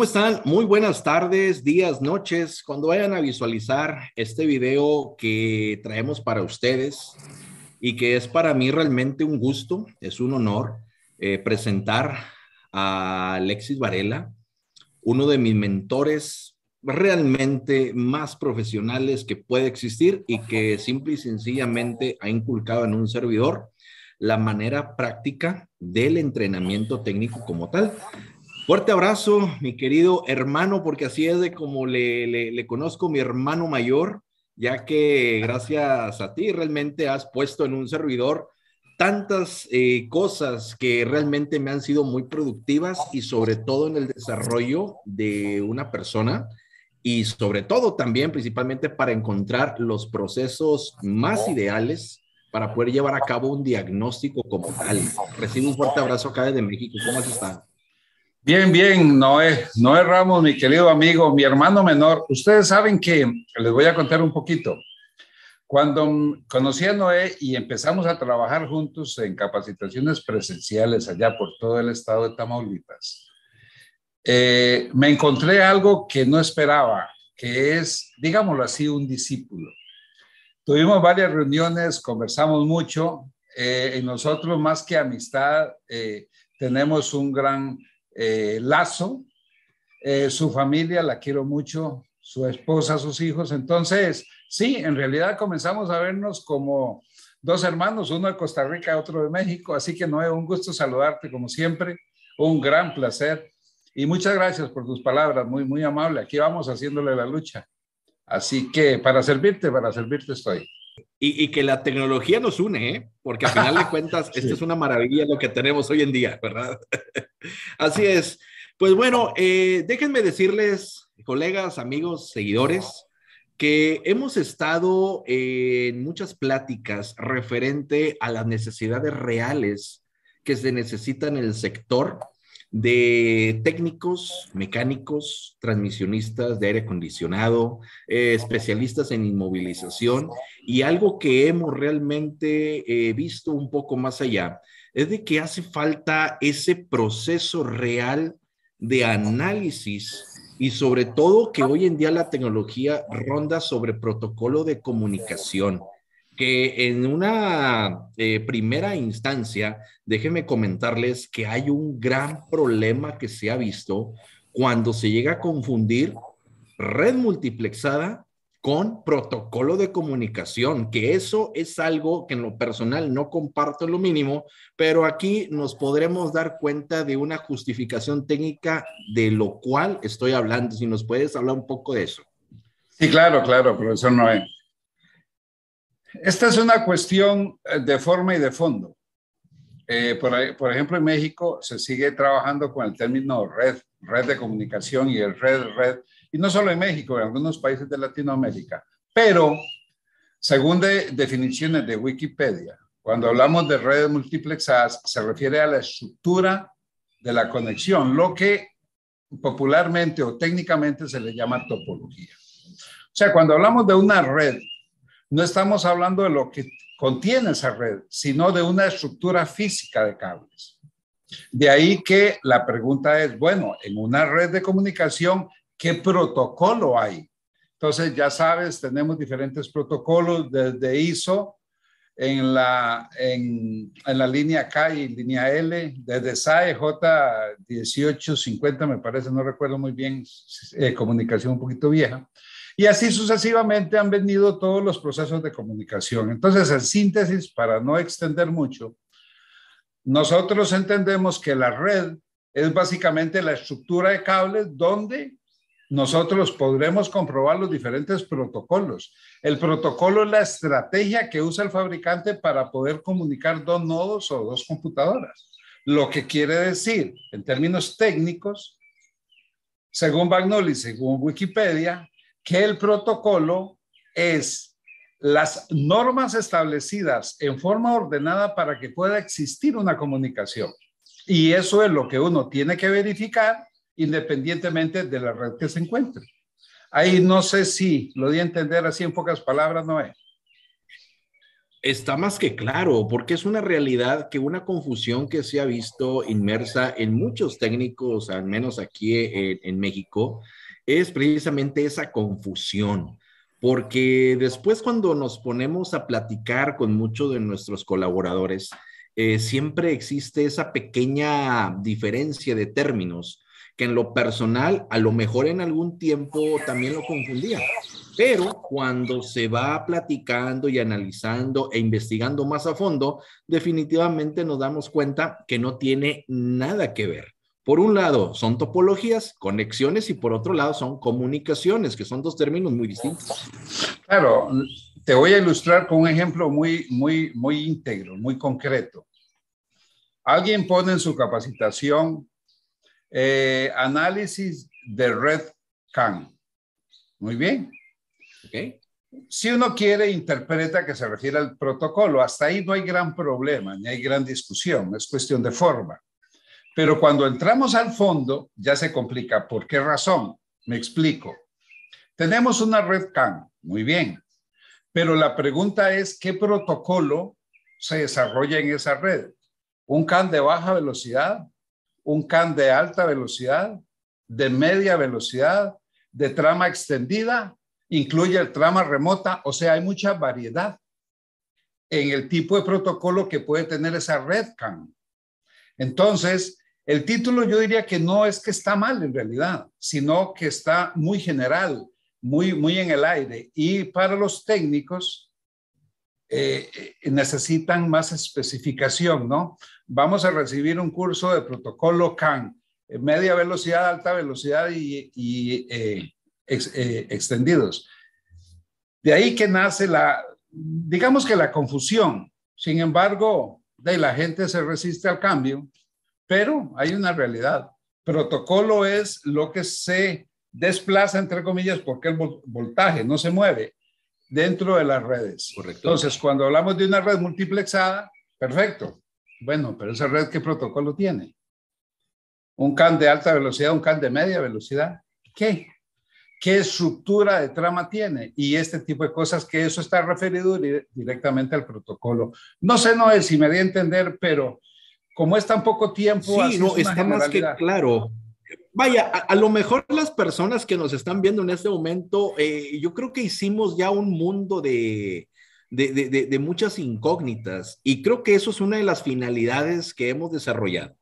¿Cómo están? Muy buenas tardes, días, noches. Cuando vayan a visualizar este video que traemos para ustedes y que es para mí realmente un gusto, es un honor eh, presentar a Alexis Varela, uno de mis mentores realmente más profesionales que puede existir y que simple y sencillamente ha inculcado en un servidor la manera práctica del entrenamiento técnico como tal. Fuerte abrazo, mi querido hermano, porque así es de como le, le, le conozco mi hermano mayor, ya que gracias a ti realmente has puesto en un servidor tantas eh, cosas que realmente me han sido muy productivas y sobre todo en el desarrollo de una persona y sobre todo también principalmente para encontrar los procesos más ideales para poder llevar a cabo un diagnóstico como tal. Recibo un fuerte abrazo acá desde México. ¿Cómo estás? Bien, bien, Noé, Noé Ramos, mi querido amigo, mi hermano menor. Ustedes saben que, les voy a contar un poquito. Cuando conocí a Noé y empezamos a trabajar juntos en capacitaciones presenciales allá por todo el estado de Tamaulipas, eh, me encontré algo que no esperaba, que es, digámoslo así, un discípulo. Tuvimos varias reuniones, conversamos mucho, eh, y nosotros más que amistad, eh, tenemos un gran eh, Lazo. Eh, su familia, la quiero mucho, su esposa, sus hijos. Entonces, sí, en realidad comenzamos a vernos como dos hermanos, uno de Costa Rica, otro de México. Así que, no es un gusto saludarte como siempre, un gran placer. Y muchas gracias por tus palabras, muy, muy amable. Aquí vamos haciéndole la lucha. Así que para servirte, para servirte estoy y, que la tecnología nos une, ¿eh? porque al final de cuentas, esta es una maravilla lo que tenemos hoy en día, ¿verdad? Así es. Pues bueno, eh, déjenme decirles, colegas, amigos, seguidores, que hemos estado en muchas pláticas referente a las necesidades reales que se necesitan en el sector de técnicos, mecánicos, transmisionistas de aire acondicionado, eh, especialistas en inmovilización y algo que hemos realmente eh, visto un poco más allá es de que hace falta ese proceso real de análisis y sobre todo que hoy en día la tecnología ronda sobre protocolo de comunicación que en una eh, primera instancia, déjenme comentarles que hay un gran problema que se ha visto cuando se llega a confundir red multiplexada con protocolo de comunicación, que eso es algo que en lo personal no comparto lo mínimo, pero aquí nos podremos dar cuenta de una justificación técnica de lo cual estoy hablando. Si nos puedes hablar un poco de eso. Sí, claro, claro, profesor Noé. Esta es una cuestión eh, de forma y de fondo. Eh, por, ejemplo, en México se sigue trabajando con el término red, red de comunicación y el red, red, y no solo en México, en algunos países de Latinoamérica. Pero, según definiciones de Wikipedia, cuando hablamos de redes multiplexadas, se refiere a la estructura de la conexión, lo que popularmente o técnicamente se le llama topología. O sea, cuando hablamos de una red, no estamos hablando de lo que contiene esa red, sino de una estructura física de cables. De ahí que la pregunta es, bueno, en una red de comunicación, ¿qué protocolo hay? Entonces, ya sabes, tenemos diferentes protocolos desde ISO en la, en, la línea K y línea L, desde SAE J1850, me parece, no recuerdo muy bien, eh, comunicación un poquito vieja, y así sucesivamente han venido todos los procesos de comunicación. Entonces, en síntesis, para no extender mucho, nosotros entendemos que la red es básicamente la estructura de cables donde nosotros podremos comprobar los diferentes protocolos. El protocolo es la estrategia que usa el fabricante para poder comunicar dos nodos o dos computadoras. Lo que quiere decir, en términos técnicos, según Bagnoli, según Wikipedia, que el protocolo es las normas establecidas en forma ordenada para que pueda existir una comunicación. Y eso es lo que uno tiene que verificar independientemente de la red que se encuentre. Ahí no sé si lo di a entender así en pocas palabras, Noé. Está más que claro, porque es una realidad que una confusión que se ha visto inmersa en muchos técnicos, al menos aquí en, eh, en México, es precisamente esa confusión, porque después cuando nos ponemos a platicar con muchos de nuestros colaboradores, eh, siempre existe esa pequeña diferencia de términos que en lo personal a lo mejor en algún tiempo también lo confundía, pero cuando se va platicando y analizando e investigando más a fondo, definitivamente nos damos cuenta que no tiene nada que ver. Por un lado son topologías, conexiones y por otro lado son comunicaciones, que son dos términos muy distintos. Claro, te voy a ilustrar con un ejemplo muy, muy, muy íntegro, muy concreto. Alguien pone en su capacitación eh, análisis de red CAN. Muy bien. Okay. Si uno quiere, interpreta que se refiere al protocolo. Hasta ahí no hay gran problema, ni hay gran discusión. Es cuestión de forma. Pero cuando entramos al fondo, ya se complica. ¿Por qué razón? Me explico. Tenemos una red CAN, muy bien, pero la pregunta es, ¿qué protocolo se desarrolla en esa red? ¿Un CAN de baja velocidad? ¿Un CAN de alta velocidad? ¿De media velocidad? ¿De trama extendida? ¿Incluye el trama remota? O sea, hay mucha variedad en el tipo de protocolo que puede tener esa red CAN. Entonces, el título yo diría que no es que está mal en realidad, sino que está muy general, muy, muy en el aire. Y para los técnicos eh, eh, necesitan más especificación, ¿no? Vamos a recibir un curso de protocolo CAN, eh, media velocidad, alta velocidad y, extendidos. De ahí que nace la, digamos que la confusión. Sin embargo, de la gente se resiste al cambio pero hay una realidad. Protocolo es lo que se desplaza, entre comillas, porque el voltaje no se mueve dentro de las redes. Correcto. Entonces, cuando hablamos de una red multiplexada, perfecto. Bueno, pero esa red, ¿qué protocolo tiene? Un CAN de alta velocidad, un CAN de media velocidad. ¿Qué? ¿Qué estructura de trama tiene? Y este tipo de cosas que eso está referido directamente al protocolo. No sé, no es si me di a entender, pero como es tan poco tiempo. Sí, no, está más que claro. Vaya, a, lo mejor las personas que nos están viendo en este momento, eh, yo creo que hicimos ya un mundo de, de, de, de, muchas incógnitas y creo que eso es una de las finalidades que hemos desarrollado.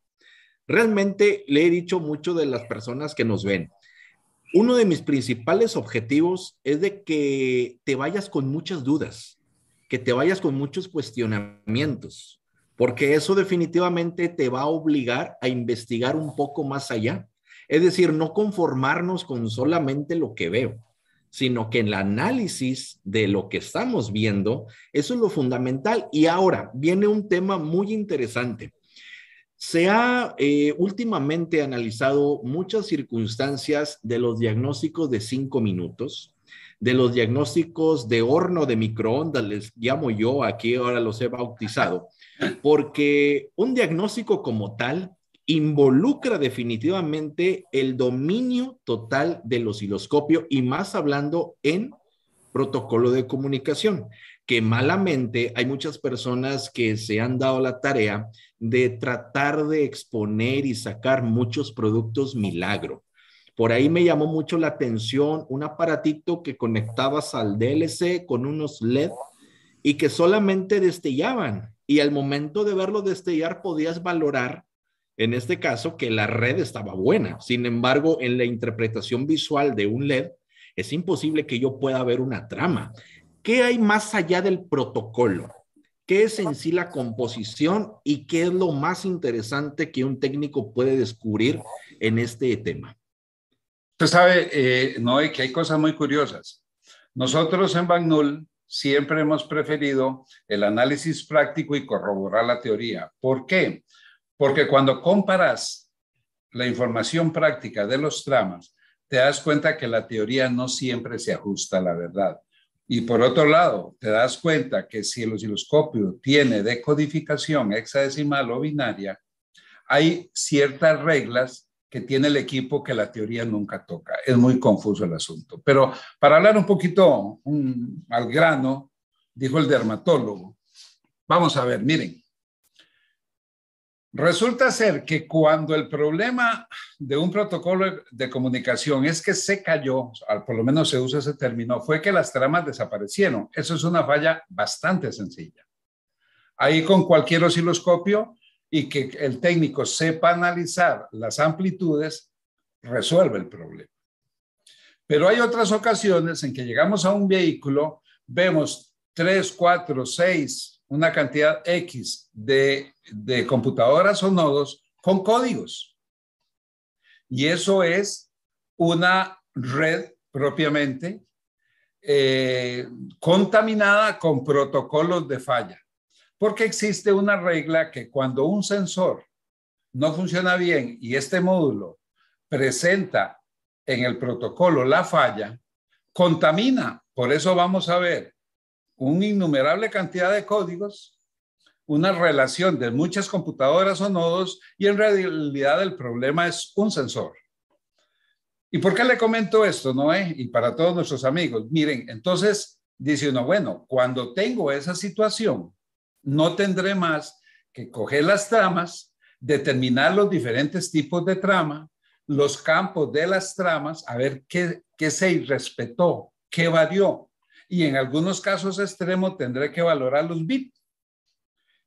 Realmente le he dicho mucho de las personas que nos ven. Uno de mis principales objetivos es de que te vayas con muchas dudas, que te vayas con muchos cuestionamientos porque eso definitivamente te va a obligar a investigar un poco más allá. Es decir, no conformarnos con solamente lo que veo, sino que en el análisis de lo que estamos viendo, eso es lo fundamental. Y ahora viene un tema muy interesante. Se ha eh, últimamente analizado muchas circunstancias de los diagnósticos de cinco minutos, de los diagnósticos de horno de microondas, les llamo yo, aquí ahora los he bautizado, porque un diagnóstico como tal involucra definitivamente el dominio total del osciloscopio y más hablando en protocolo de comunicación, que malamente hay muchas personas que se han dado la tarea de tratar de exponer y sacar muchos productos milagro. Por ahí me llamó mucho la atención un aparatito que conectabas al DLC con unos LED y que solamente destellaban y al momento de verlo destellar podías valorar, en este caso, que la red estaba buena. Sin embargo, en la interpretación visual de un LED, es imposible que yo pueda ver una trama. ¿Qué hay más allá del protocolo? ¿Qué es en sí la composición y qué es lo más interesante que un técnico puede descubrir en este tema? Usted sabe, eh, Noé, que hay cosas muy curiosas. Nosotros en Bagnul siempre hemos preferido el análisis práctico y corroborar la teoría. ¿Por qué? Porque cuando comparas la información práctica de los tramas, te das cuenta que la teoría no siempre se ajusta a la verdad. Y por otro lado, te das cuenta que si el osciloscopio tiene decodificación hexadecimal o binaria, hay ciertas reglas que tiene el equipo que la teoría nunca toca. Es muy confuso el asunto. Pero para hablar un poquito al grano, dijo el dermatólogo, vamos a ver, miren, resulta ser que cuando el problema de un protocolo de comunicación es que se cayó, por lo menos se usa ese término, fue que las tramas desaparecieron. Eso es una falla bastante sencilla. Ahí con cualquier osciloscopio y que el técnico sepa analizar las amplitudes, resuelve el problema. Pero hay otras ocasiones en que llegamos a un vehículo, vemos 3, 4, 6, una cantidad X de, computadoras o nodos con códigos. Y eso es una red propiamente eh, contaminada con protocolos de falla. Porque existe una regla que cuando un sensor no funciona bien y este módulo presenta en el protocolo la falla, contamina. Por eso vamos a ver una innumerable cantidad de códigos, una relación de muchas computadoras o nodos y en realidad el problema es un sensor. ¿Y por qué le comento esto, Noé? Y para todos nuestros amigos, miren, entonces dice uno, bueno, cuando tengo esa situación, no tendré más que coger las tramas, determinar los diferentes tipos de trama, los campos de las tramas, a ver qué, qué se irrespetó, qué varió. Y en algunos casos extremos tendré que valorar los bits,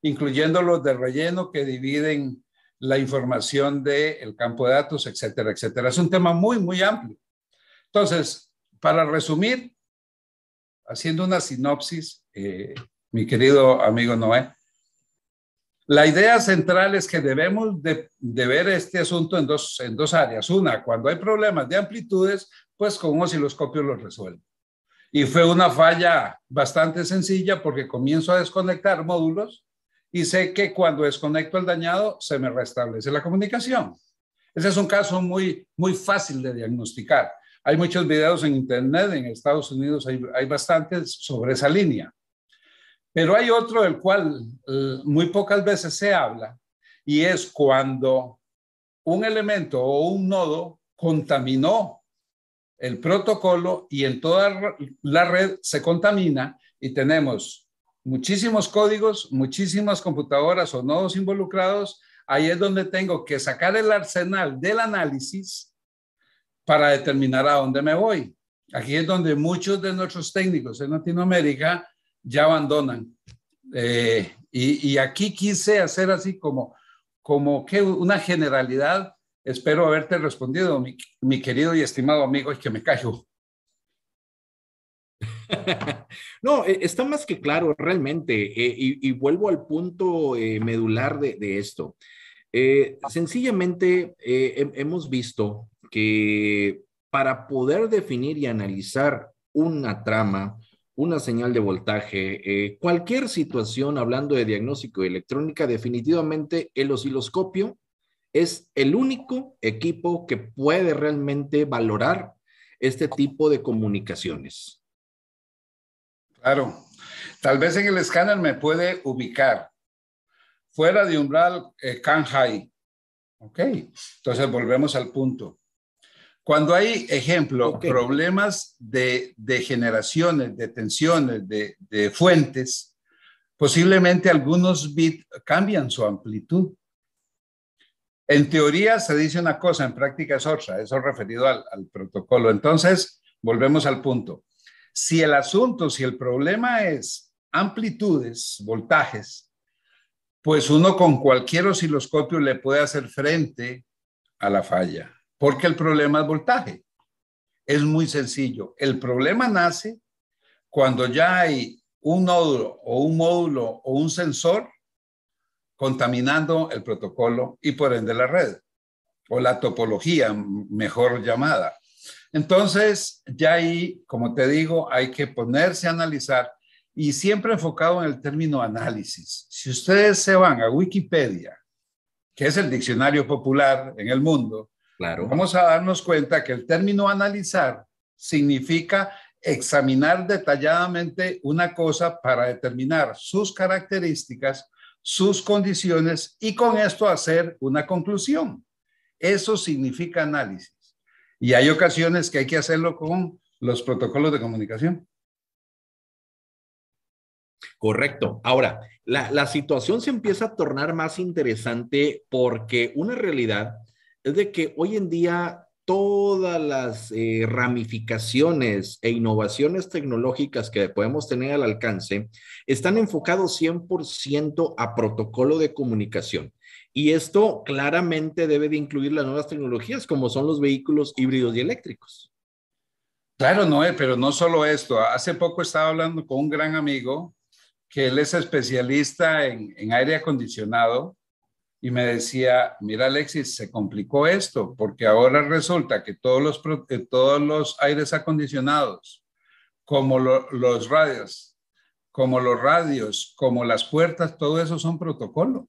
incluyendo los de relleno que dividen la información del campo de datos, etcétera, etcétera. Es un tema muy, muy amplio. Entonces, para resumir, haciendo una sinopsis, eh, mi querido amigo Noé. La idea central es que debemos de, ver este asunto en dos, en dos áreas. Una, cuando hay problemas de amplitudes, pues con un osciloscopio los resuelvo. Y fue una falla bastante sencilla porque comienzo a desconectar módulos y sé que cuando desconecto el dañado se me restablece la comunicación. Ese es un caso muy, muy fácil de diagnosticar. Hay muchos videos en Internet, en Estados Unidos hay, hay bastantes sobre esa línea. Pero hay otro del cual eh, muy pocas veces se habla y es cuando un elemento o un nodo contaminó el protocolo y en toda la red se contamina y tenemos muchísimos códigos, muchísimas computadoras o nodos involucrados. Ahí es donde tengo que sacar el arsenal del análisis para determinar a dónde me voy. Aquí es donde muchos de nuestros técnicos en Latinoamérica ya abandonan. Eh, y, aquí quise hacer así como, como una generalidad. Espero haberte respondido, mi, querido y estimado amigo, es que me callo. No, eh, está más que claro, realmente, eh, y, vuelvo al punto medular de, esto. sencillamente, hemos visto que para poder definir y analizar una trama, una señal de voltaje, eh, cualquier situación hablando de diagnóstico electrónica, definitivamente el osciloscopio es el único equipo que puede realmente valorar este tipo de comunicaciones. Claro. Tal vez en el escáner me puede ubicar fuera de umbral eh, Kanhai. Ok, entonces volvemos al punto. Cuando hay, ejemplo, problemas de, generaciones, de tensiones, de, fuentes, posiblemente algunos bits cambian su amplitud. En teoría se dice una cosa, en práctica es otra, eso referido al protocolo. Entonces, volvemos al punto. Si el asunto, si el problema es amplitudes, voltajes, pues uno con cualquier osciloscopio le puede hacer frente a la falla porque el problema es voltaje. Es muy sencillo. El problema nace cuando ya hay un nódulo o un módulo o un sensor contaminando el protocolo y por ende la red o la topología, mejor llamada. Entonces, ya ahí, como te digo, hay que ponerse a analizar y siempre enfocado en el término análisis. Si ustedes se van a Wikipedia, que es el diccionario popular en el mundo, Vamos a darnos cuenta que el término analizar significa examinar detalladamente una cosa para determinar sus características, sus condiciones y con esto hacer una conclusión. Eso significa análisis. Y hay ocasiones que hay que hacerlo con los protocolos de comunicación. Correcto. Ahora, la, la situación se empieza a tornar más interesante porque una realidad es de que hoy en día todas las eh, ramificaciones e innovaciones tecnológicas que podemos tener al alcance están enfocados 100% a protocolo de comunicación. Y esto claramente debe de incluir las nuevas tecnologías como son los vehículos híbridos y eléctricos. Claro, Noé, pero no solo esto. Hace poco estaba hablando con un gran amigo que él es especialista en, en aire acondicionado y me decía, mira Alexis, se complicó esto porque ahora resulta que todos los, todos los aires acondicionados, como los radios, como los radios, como las puertas, todo eso son protocolo.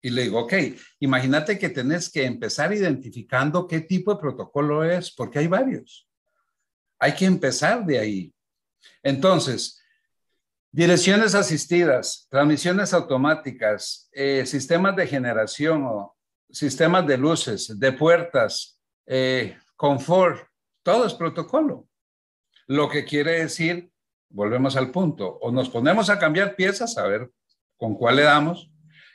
Y le digo, ok, imagínate que tenés que empezar identificando qué tipo de protocolo es, porque hay varios. Hay que empezar de ahí. Entonces, Direcciones asistidas, transmisiones automáticas, eh, sistemas de generación o sistemas de luces, de puertas, eh, confort, todo es protocolo. Lo que quiere decir, volvemos al punto, o nos ponemos a cambiar piezas, a ver con cuál le damos,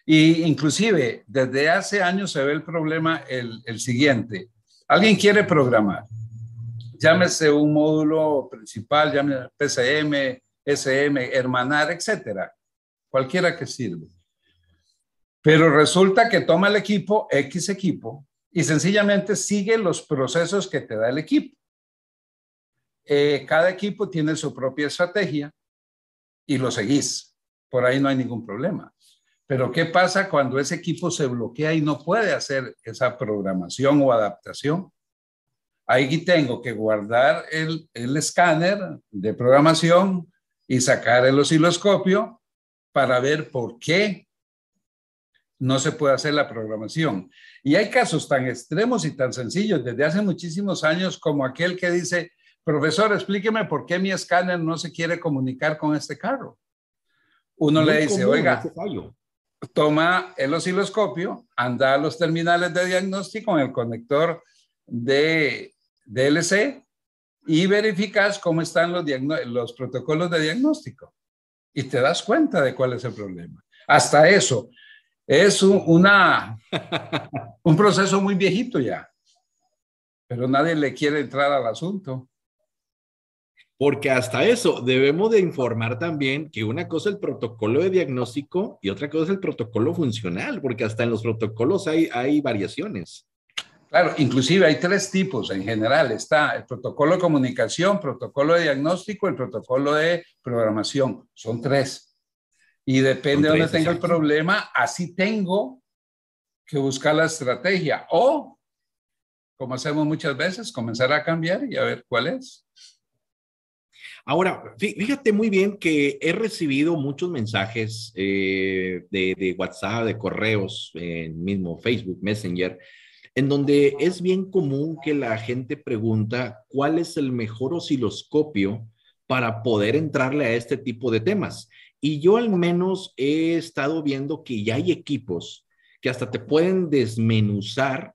y inclusive desde hace años se ve el problema el, el siguiente. Alguien quiere programar, llámese un módulo principal, llámese PCM, SM, hermanar, etcétera. Cualquiera que sirva... Pero resulta que toma el equipo, X equipo, y sencillamente sigue los procesos que te da el equipo. Eh, cada equipo tiene su propia estrategia y lo seguís. Por ahí no hay ningún problema. Pero ¿qué pasa cuando ese equipo se bloquea y no puede hacer esa programación o adaptación? Ahí tengo que guardar el, el escáner de programación, y sacar el osciloscopio para ver por qué no se puede hacer la programación. Y hay casos tan extremos y tan sencillos desde hace muchísimos años como aquel que dice, profesor, explíqueme por qué mi escáner no se quiere comunicar con este carro. Uno le dice, oiga, este toma el osciloscopio, anda a los terminales de diagnóstico en el conector de DLC y verificas cómo están los, protocolos de diagnóstico y te das cuenta de cuál es el problema. Hasta eso. Es un, proceso muy viejito ya, pero nadie le quiere entrar al asunto. Porque hasta eso debemos de informar también que una cosa es el protocolo de diagnóstico y otra cosa es el protocolo funcional, porque hasta en los protocolos hay variaciones. Claro, inclusive hay tres tipos en general. Está el protocolo de comunicación, protocolo de diagnóstico, el protocolo de programación. Son tres. Y depende de dónde tenga el problema, así tengo que buscar la estrategia. O, como hacemos muchas veces, comenzar a cambiar y a ver cuál es. Ahora, fíjate muy bien que he recibido muchos mensajes eh, de, WhatsApp, de correos, en mismo Facebook, Messenger, en donde es bien común que la gente pregunta cuál es el mejor osciloscopio para poder entrarle a este tipo de temas. Y yo al menos he estado viendo que ya hay equipos que hasta te pueden desmenuzar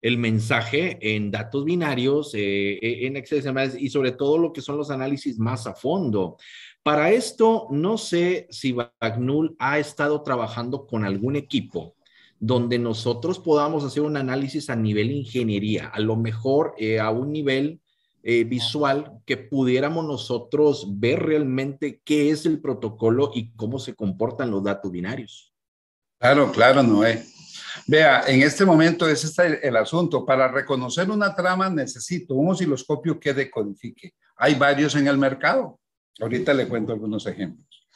el mensaje en datos binarios, eh, eh, en excesos y sobre todo lo que son los análisis más a fondo. Para esto, no sé si Bagnul ha estado trabajando con algún equipo donde nosotros podamos hacer un análisis a nivel ingeniería, a lo mejor eh, a un nivel eh, visual que pudiéramos nosotros ver realmente qué es el protocolo y cómo se comportan los datos binarios. Claro, claro, Noé. Vea, en este momento es está el, asunto. Para reconocer una trama necesito un osciloscopio que decodifique. Hay varios en el mercado. Ahorita le cuento algunos ejemplos.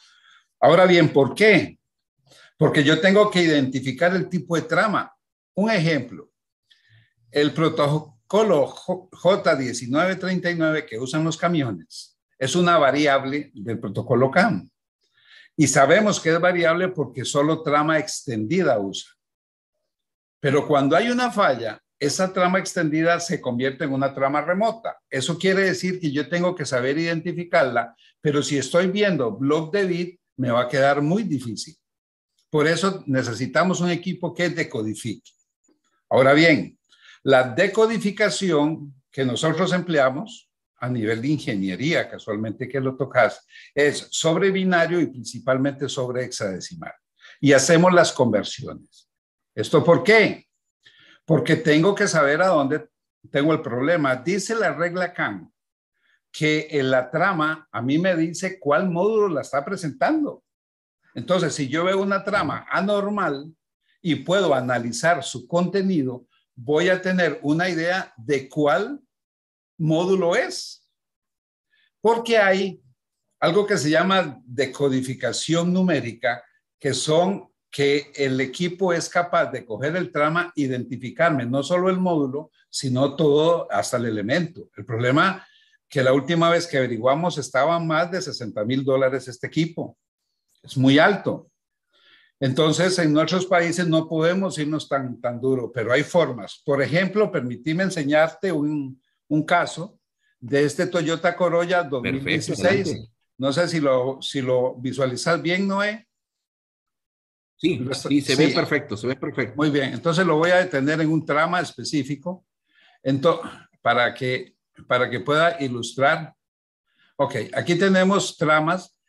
Ahora bien, ¿por qué? porque yo tengo que identificar el tipo de trama. Un ejemplo, el protocolo J1939 que usan los camiones es una variable del protocolo CAM. Y sabemos que es variable porque solo trama extendida usa. Pero cuando hay una falla, esa trama extendida se convierte en una trama remota. Eso quiere decir que yo tengo que saber identificarla, pero si estoy viendo block de bit, me va a quedar muy difícil. Por eso necesitamos un equipo que decodifique. Ahora bien, la decodificación que nosotros empleamos a nivel de ingeniería, casualmente que lo tocas, es sobre binario y principalmente sobre hexadecimal. Y hacemos las conversiones. ¿Esto por qué? Porque tengo que saber a dónde tengo el problema. Dice la regla CAN que en la trama a mí me dice cuál módulo la está presentando. Entonces, si yo veo una trama anormal y puedo analizar su contenido, voy a tener una idea de cuál módulo es. Porque hay algo que se llama decodificación numérica, que son que el equipo es capaz de coger el trama, identificarme no solo el módulo, sino todo hasta el elemento. El problema que la última vez que averiguamos estaba más de 60 mil dólares este equipo es muy alto. Entonces, en nuestros países no podemos irnos tan, tan duro, pero hay formas. Por ejemplo, permitime enseñarte un, caso de este Toyota Corolla 2016. No sé si lo, si lo visualizas bien, Noé. Sí, sí, se ve perfecto, se ve perfecto. Muy bien, entonces lo voy a detener en un trama específico entonces, para, que, para que pueda ilustrar. Ok, aquí tenemos tramas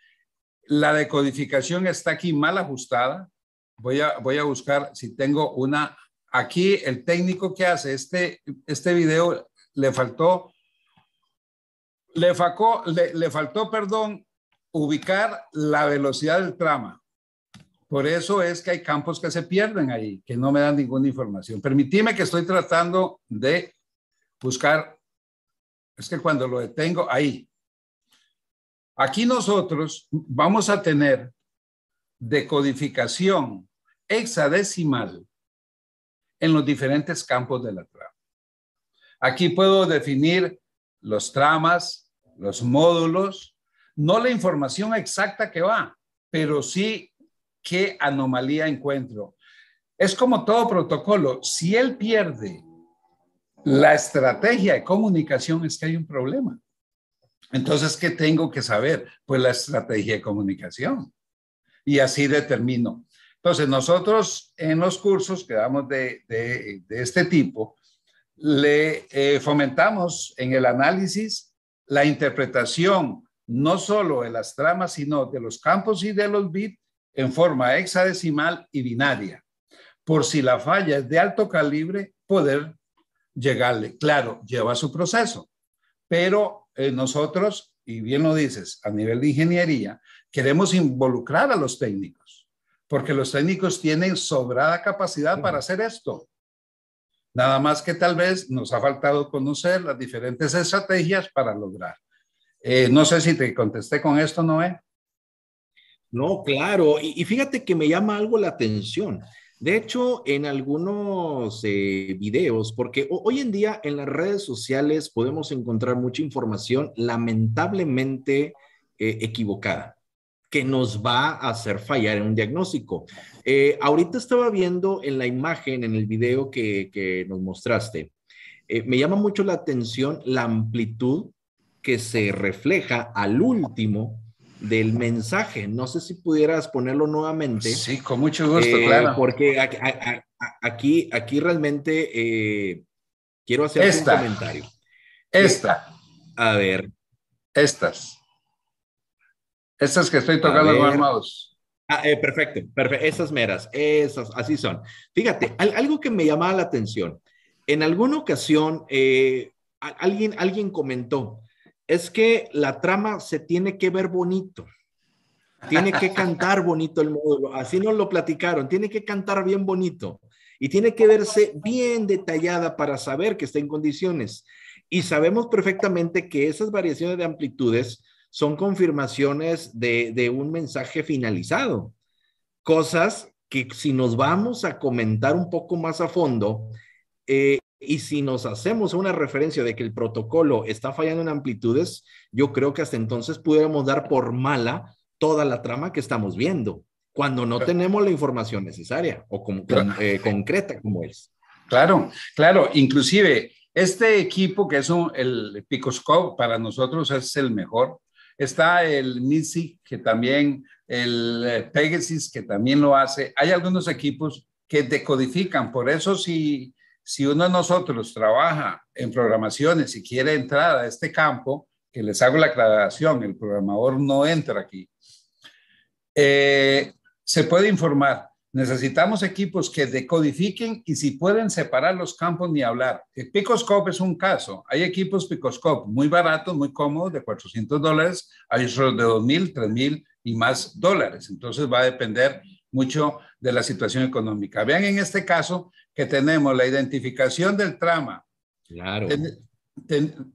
la decodificación está aquí mal ajustada. Voy a, voy a buscar si tengo una. Aquí el técnico que hace este, este video le faltó, le, le, le faltó, perdón, ubicar la velocidad del trama. Por eso es que hay campos que se pierden ahí, que no me dan ninguna información. Permitime que estoy tratando de buscar, es que cuando lo detengo, ahí, Aquí nosotros vamos a tener decodificación hexadecimal en los diferentes campos de la trama. Aquí puedo definir los tramas, los módulos, no la información exacta que va, pero sí qué anomalía encuentro. Es como todo protocolo, si él pierde la estrategia de comunicación es que hay un problema. Entonces, ¿qué tengo que saber? Pues la estrategia de comunicación. Y así determino. Entonces, nosotros en los cursos que damos de, este tipo, le eh, fomentamos en el análisis la interpretación no solo de las tramas, sino de los campos y de los bits en forma hexadecimal y binaria. Por si la falla es de alto calibre, poder llegarle. Claro, lleva su proceso, pero eh, nosotros, y bien lo dices, a nivel de ingeniería, queremos involucrar a los técnicos, porque los técnicos tienen sobrada capacidad para hacer esto. Nada más que tal vez nos ha faltado conocer las diferentes estrategias para lograr. Eh, no sé si te contesté con esto, Noé. No, claro. y, fíjate que me llama algo la atención. De hecho, en algunos eh, videos, porque hoy en día en las redes sociales podemos encontrar mucha información lamentablemente eh, equivocada que nos va a hacer fallar en un diagnóstico. Eh, ahorita estaba viendo en la imagen, en el video que, nos mostraste, me llama mucho la atención la amplitud que se refleja al último del mensaje. No sé si pudieras ponerlo nuevamente. Sí, con mucho gusto, eh, claro. Porque aquí, aquí realmente eh, quiero hacer un comentario. Esta. A ver. Estas. Estas que estoy tocando con el ah, eh, perfecto, perfecto. Esas meras, esas, así son. Fíjate, algo que me llamaba la atención. En alguna ocasión, alguien, alguien comentó, es que la trama se tiene que ver bonito. Tiene que cantar bonito el módulo. Así nos lo platicaron. Tiene que cantar bien bonito. Y tiene que verse bien detallada para saber que está en condiciones. Y sabemos perfectamente que esas variaciones de amplitudes son confirmaciones de, un mensaje finalizado. Cosas que si nos vamos a comentar un poco más a fondo, eh, y si nos hacemos una referencia de que el protocolo está fallando en amplitudes, yo creo que hasta entonces pudiéramos dar por mala toda la trama que estamos viendo, cuando no tenemos la información necesaria o con, eh, concreta como es. Claro, claro. Inclusive, este equipo que es el Picoscope, para nosotros es el mejor. Está el NISI, que también, el eh, Pegasus, que también lo hace. Hay algunos equipos que decodifican, por eso si si uno de nosotros trabaja en programaciones y quiere entrar a este campo, que les hago la aclaración, el programador no entra aquí, eh, se puede informar. Necesitamos equipos que decodifiquen y si pueden separar los campos ni hablar. El eh, Picoscope es un caso. Hay equipos Picoscope muy baratos, muy cómodos, de 400 dólares. Hay otros de 2.000, 3.000 y más dólares. Entonces va a depender mucho de la situación económica. Vean en este caso que tenemos la identificación del trama. Claro.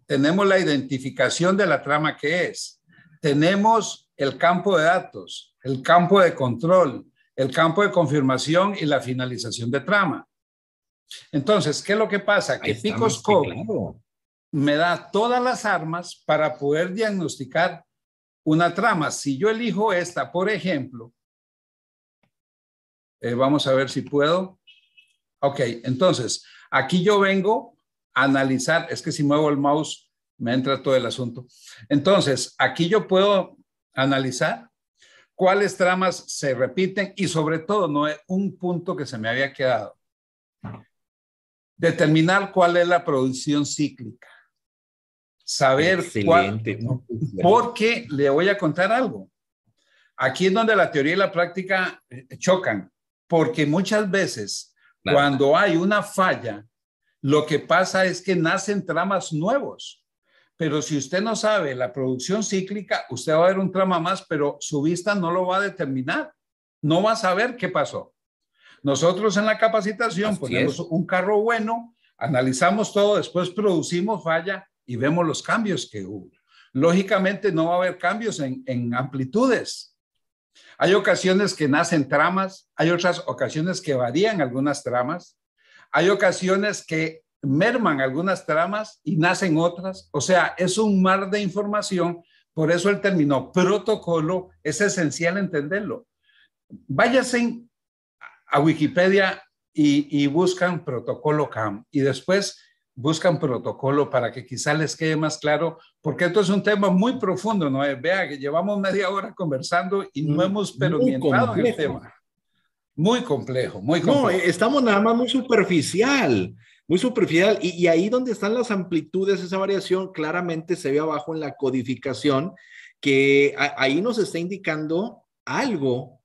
tenemos la identificación de la trama que es. Tenemos el campo de datos, el campo de control, el campo de confirmación y la finalización de trama. Entonces, ¿qué es lo que pasa? Que Picos claro. me da todas las armas para poder diagnosticar una trama. Si yo elijo esta, por ejemplo, eh, vamos a ver si puedo. Ok, entonces, aquí yo vengo a analizar, es que si muevo el mouse me entra todo el asunto. Entonces, aquí yo puedo analizar cuáles tramas se repiten y sobre todo, no es un punto que se me había quedado. Determinar cuál es la producción cíclica. Saber cuál. Porque le voy a contar algo. Aquí es donde la teoría y la práctica eh, chocan, porque muchas veces cuando hay una falla, lo que pasa es que nacen tramas nuevos. Pero si usted no sabe la producción cíclica, usted va a ver un trama más, pero su vista no lo va a determinar. No va a saber qué pasó. Nosotros en la capacitación ponemos un carro bueno, analizamos todo, después producimos falla y vemos los cambios que hubo. Lógicamente no va a haber cambios en, en amplitudes, hay ocasiones que nacen tramas, hay otras ocasiones que varían algunas tramas, hay ocasiones que merman algunas tramas y nacen otras. O sea, es un mar de información. Por eso el término protocolo es esencial entenderlo. Váyanse a Wikipedia y, buscan protocolo CAM y después buscan protocolo para que quizá les quede más claro, porque esto es un tema muy profundo, ¿no? Eh, vea que llevamos media hora conversando y no mm, hemos pero el tema. Muy complejo, muy complejo. No, estamos nada más muy superficial, muy superficial. Y, ahí donde están las amplitudes, esa variación claramente se ve abajo en la codificación, que ahí nos está indicando algo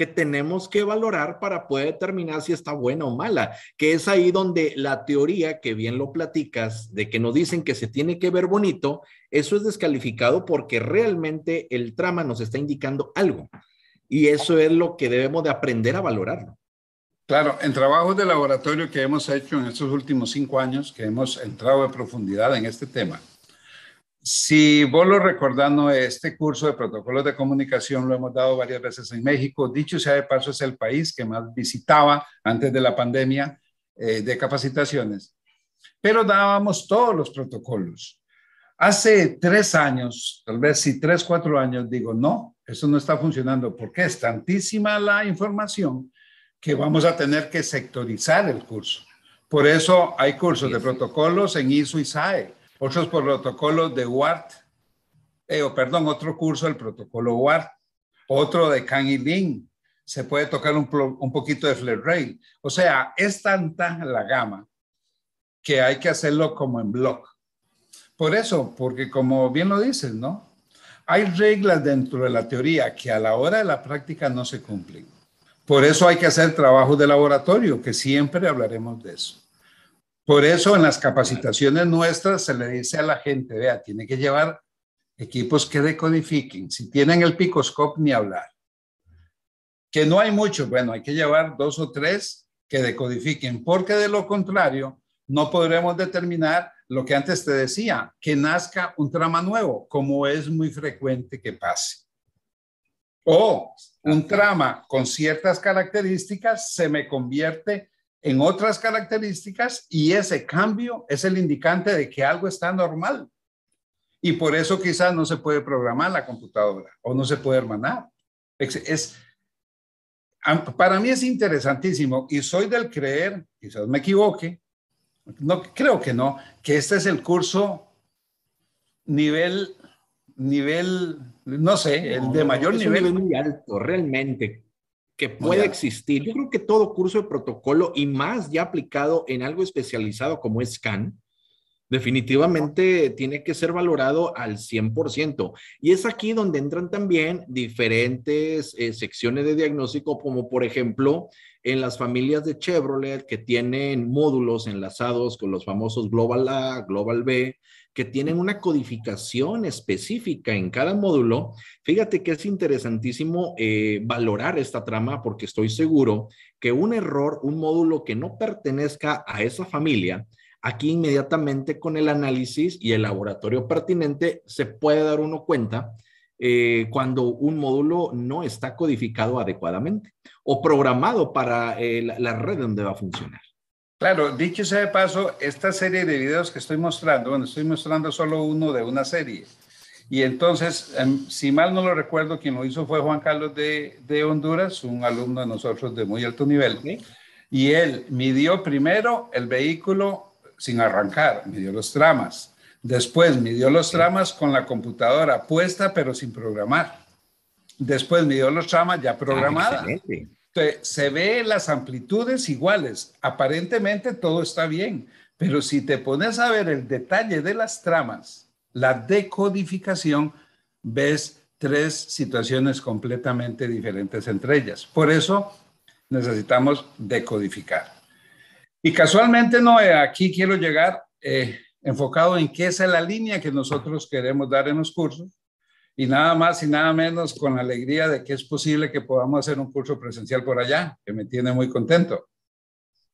que tenemos que valorar para poder determinar si está buena o mala, que es ahí donde la teoría, que bien lo platicas, de que nos dicen que se tiene que ver bonito, eso es descalificado porque realmente el trama nos está indicando algo. Y eso es lo que debemos de aprender a valorarlo. Claro, en trabajos de laboratorio que hemos hecho en estos últimos cinco años, que hemos entrado de profundidad en este tema, si vos lo recordando, este curso de protocolos de comunicación lo hemos dado varias veces en México. Dicho sea de paso, es el país que más visitaba antes de la pandemia eh, de capacitaciones. Pero dábamos todos los protocolos. Hace tres años, tal vez si tres, cuatro años, digo, no, eso no está funcionando porque es tantísima la información que vamos a tener que sectorizar el curso. Por eso hay cursos de protocolos en ISO y SAE otros protocolos de WART, eh, O, perdón, otro curso del protocolo WART, otro de Can y Lin, se puede tocar un, poquito de Flair Rail. O sea, es tanta la gama que hay que hacerlo como en blog Por eso, porque como bien lo dices, ¿no? Hay reglas dentro de la teoría que a la hora de la práctica no se cumplen. Por eso hay que hacer trabajos de laboratorio, que siempre hablaremos de eso. Por eso en las capacitaciones nuestras se le dice a la gente, vea, tiene que llevar equipos que decodifiquen. Si tienen el picoscope, ni hablar. Que no hay muchos, bueno, hay que llevar dos o tres que decodifiquen, porque de lo contrario no podremos determinar lo que antes te decía, que nazca un trama nuevo, como es muy frecuente que pase. O un trama con ciertas características se me convierte en otras características y ese cambio es el indicante de que algo está normal. Y por eso quizás no se puede programar la computadora o no se puede hermanar. Es, para mí es interesantísimo y soy del creer, quizás me equivoque, no creo que no, que este es el curso nivel nivel no sé, el de mayor nivel. es muy alto, realmente que pueda existir. Yo creo que todo curso de protocolo y más ya aplicado en algo especializado como es CAN, definitivamente tiene que ser valorado al 100%. Y es aquí donde entran también diferentes eh, secciones de diagnóstico, como por ejemplo en las familias de Chevrolet que tienen módulos enlazados con los famosos Global A, Global B, que tienen una codificación específica en cada módulo. Fíjate que es interesantísimo eh, valorar esta trama porque estoy seguro que un error, un módulo que no pertenezca a esa familia, aquí inmediatamente con el análisis y el laboratorio pertinente se puede dar uno cuenta eh, cuando un módulo no está codificado adecuadamente o programado para eh, la, red donde va a funcionar. Claro, dicho sea de paso, esta serie de videos que estoy mostrando, bueno, estoy mostrando solo uno de una serie. Y entonces, em, si mal no lo recuerdo, quien lo hizo fue Juan Carlos de, Honduras, un alumno de nosotros de muy alto nivel. Y él midió primero el vehículo sin arrancar, midió los tramas. Después midió los tramas con la computadora puesta, pero sin programar. Después midió los tramas ya ah, programadas. se ve las amplitudes iguales. Aparentemente todo está bien, pero si te pones a ver el detalle de las tramas, la decodificación, ves tres situaciones completamente diferentes entre ellas. Por eso necesitamos decodificar. Y casualmente, no, aquí quiero llegar eh, enfocado en qué es la línea que nosotros queremos dar en los cursos y nada más y nada menos con la alegría de que es posible que podamos hacer un curso presencial por allá, que me tiene muy contento.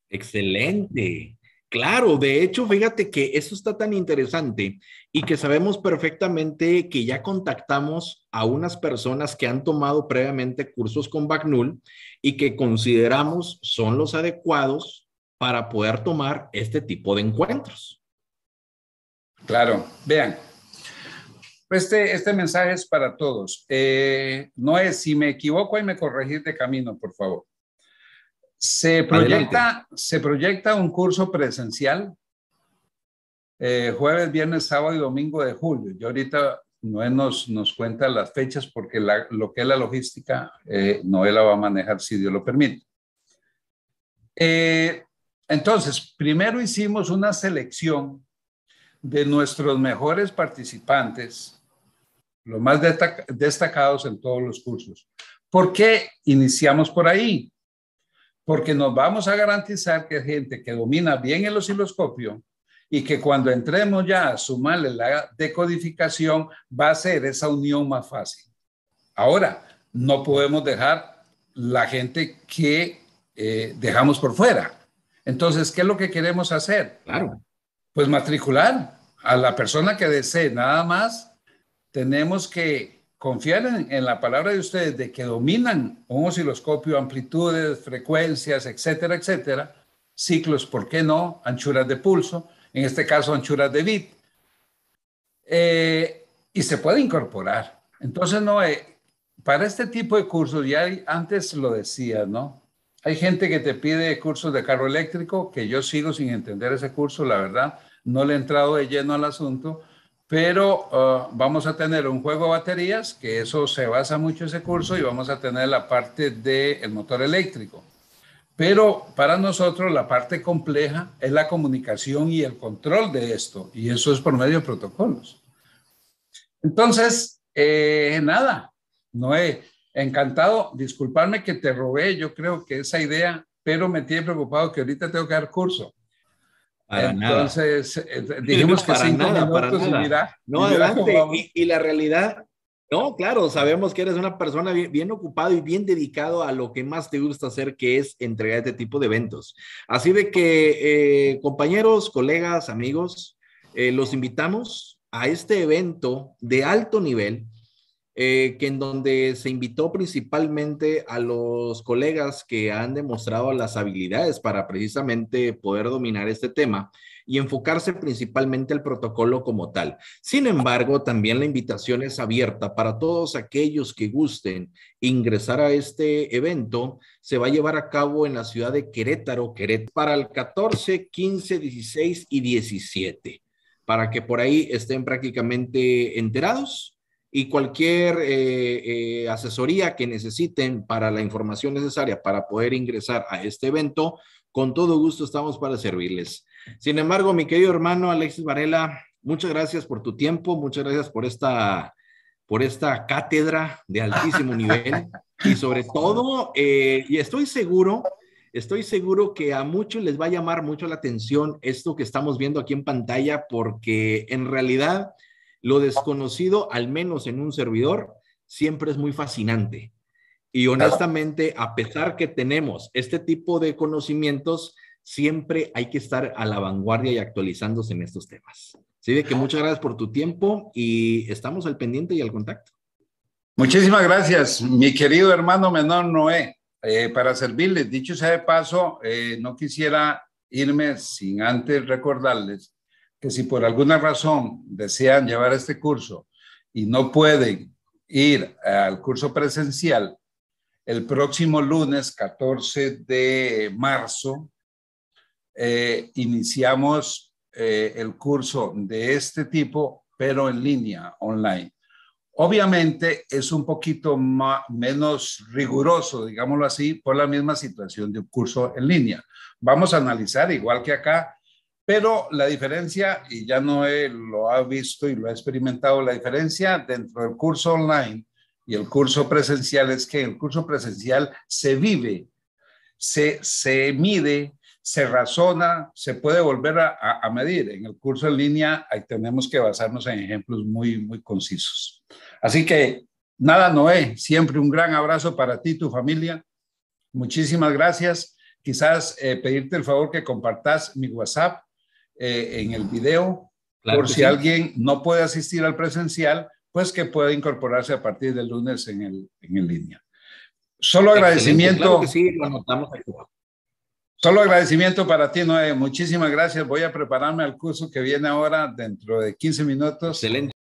Excelente. Claro, de hecho, fíjate que eso está tan interesante y que sabemos perfectamente que ya contactamos a unas personas que han tomado previamente cursos con BACNUL y que consideramos son los adecuados para poder tomar este tipo de encuentros. Claro, vean, pues este, este mensaje es para todos. Eh, no es, si me equivoco y me corregir de camino, por favor. Se proyecta, se proyecta un curso presencial eh, jueves, viernes, sábado y domingo de julio. Yo ahorita Noé nos, nos cuenta las fechas porque lo que es la logística, eh, Noé la va a manejar si Dios lo permite. Eh, entonces, primero hicimos una selección de nuestros mejores participantes los más destacados en todos los cursos. ¿Por qué iniciamos por ahí? Porque nos vamos a garantizar que gente que domina bien el osciloscopio y que cuando entremos ya a sumarle la decodificación va a ser esa unión más fácil. Ahora, no podemos dejar la gente que eh, dejamos por fuera. Entonces, ¿qué es lo que queremos hacer? Claro. Pues matricular a la persona que desee nada más tenemos que confiar en, la palabra de ustedes de que dominan un osciloscopio, amplitudes, frecuencias, etcétera, etcétera, ciclos, ¿por qué no? Anchuras de pulso, en este caso anchuras de bit, eh, y se puede incorporar. Entonces, no, eh, para este tipo de cursos, ya antes lo decía, ¿no? Hay gente que te pide cursos de carro eléctrico, que yo sigo sin entender ese curso, la verdad, no le he entrado de lleno al asunto, pero ah, vamos a tener un juego de baterías, que eso se basa mucho ese curso, y vamos a tener la parte del motor eléctrico. Pero para nosotros la parte compleja es la comunicación y el control de esto, y eso es por medio de protocolos. Entonces, eh, nada, no he encantado, disculparme que te robé, yo creo que esa idea, pero me tiene preocupado que ahorita tengo que dar curso. Entonces, nada. Eh, que para para nada. no, adelante. Y, la realidad, no, claro, sabemos que eres una persona bien, ocupado y bien dedicado a lo que más te gusta hacer, que es entregar este tipo de eventos. Así de que, eh, compañeros, colegas, amigos, eh, los invitamos a este evento de alto nivel eh, que en donde se invitó principalmente a los colegas que han demostrado las habilidades para precisamente poder dominar este tema y enfocarse principalmente al protocolo como tal. Sin embargo, también la invitación es abierta para todos aquellos que gusten ingresar a este evento. Se va a llevar a cabo en la ciudad de Querétaro, Querétaro, para el 14, 15, 16 y 17, para que por ahí estén prácticamente enterados y cualquier eh, eh, asesoría que necesiten para la información necesaria para poder ingresar a este evento, con todo gusto estamos para servirles. Sin embargo, mi querido hermano Alexis Varela, muchas gracias por tu tiempo, muchas gracias por esta, por esta cátedra de altísimo nivel y sobre todo, eh, y estoy seguro estoy seguro que a muchos les va a llamar mucho la atención esto que estamos viendo aquí en pantalla, porque en realidad lo desconocido, al menos en un servidor, siempre es muy fascinante. Y honestamente, a pesar que tenemos este tipo de conocimientos, siempre hay que estar a la vanguardia y actualizándose en estos temas. Así de que muchas gracias por tu tiempo y estamos al pendiente y al contacto. Muchísimas gracias, mi querido hermano menor Noé, eh, para servirles. Dicho sea de paso, eh, no quisiera irme sin antes recordarles que si por alguna razón desean llevar este curso y no pueden ir al curso presencial, el próximo lunes 14 de marzo eh, iniciamos eh, el curso de este tipo, pero en línea, online. Obviamente es un poquito menos riguroso, digámoslo así, por la misma situación de un curso en línea. Vamos a analizar, igual que acá, pero la diferencia, y ya Noé lo ha visto y lo ha experimentado, la diferencia dentro del curso online y el curso presencial es que el curso presencial se vive, se, se mide, se razona, se puede volver a, a, medir. En el curso en línea ahí tenemos que basarnos en ejemplos muy, muy concisos. Así que nada, Noé, siempre un gran abrazo para ti y tu familia. Muchísimas gracias. Quizás eh, pedirte el favor que compartas mi WhatsApp eh, en el video, por si alguien no puede asistir al presencial, pues que pueda incorporarse a partir del lunes en el, en línea. Solo agradecimiento. Solo agradecimiento para ti, Noé. Muchísimas gracias. Voy a prepararme al curso que viene ahora dentro de 15 minutos. Excelente.